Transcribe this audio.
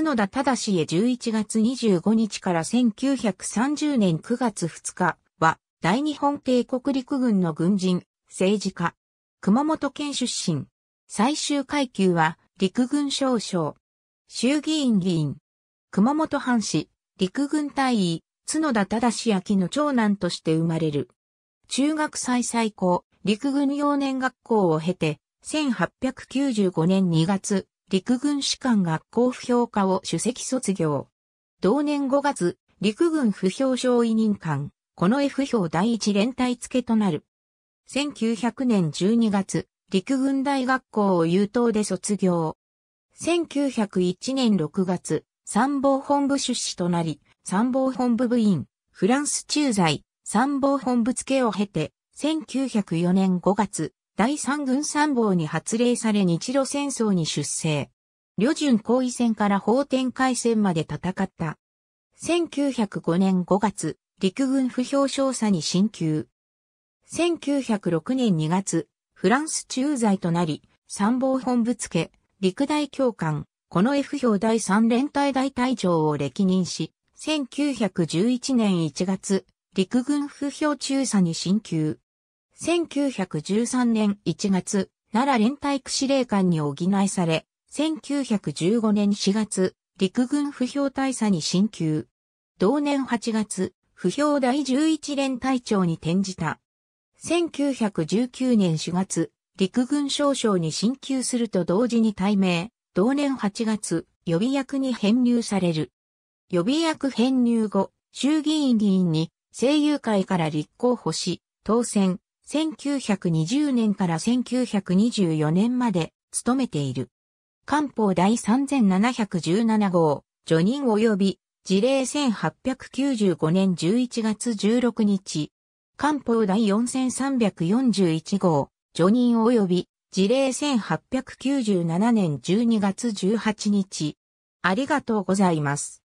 角田正へ11月25日から1930年9月2日は、大日本帝国陸軍の軍人、政治家、熊本県出身。最終階級は、陸軍少将。衆議院議員。熊本藩士、陸軍大尉、角田正明の長男として生まれる。中学最最高、陸軍幼年学校を経て、1895年2月、陸軍士官学校不評科を主席卒業。同年5月、陸軍不評省委任官、この F 評第一連隊付となる。1900年12月、陸軍大学校を優等で卒業。1901年6月、参謀本部出資となり、参謀本部部員、フランス駐在、参謀本部付を経て、1904年5月、第三軍参謀に発令され日露戦争に出征。旅順後位戦から法天海戦まで戦った。1905年5月、陸軍不評少佐に進級。1906年2月、フランス駐在となり、参謀本部付け、陸大教官、この F 表第3連隊大隊長を歴任し、1911年1月、陸軍不評中佐に進級。1913年1月、奈良連隊区司令官に補いされ、1915年4月、陸軍不評大佐に進級。同年8月、不評第11連隊長に転じた。1919年4月、陸軍少将に進級すると同時に対名、同年8月、予備役に編入される。予備役編入後、衆議院議員に、声優会から立候補し、当選、1920年から1924年まで務めている。官報第3717号、助任及び事例1895年11月16日。官報第4341号、助任及び事例1897年12月18日。ありがとうございます。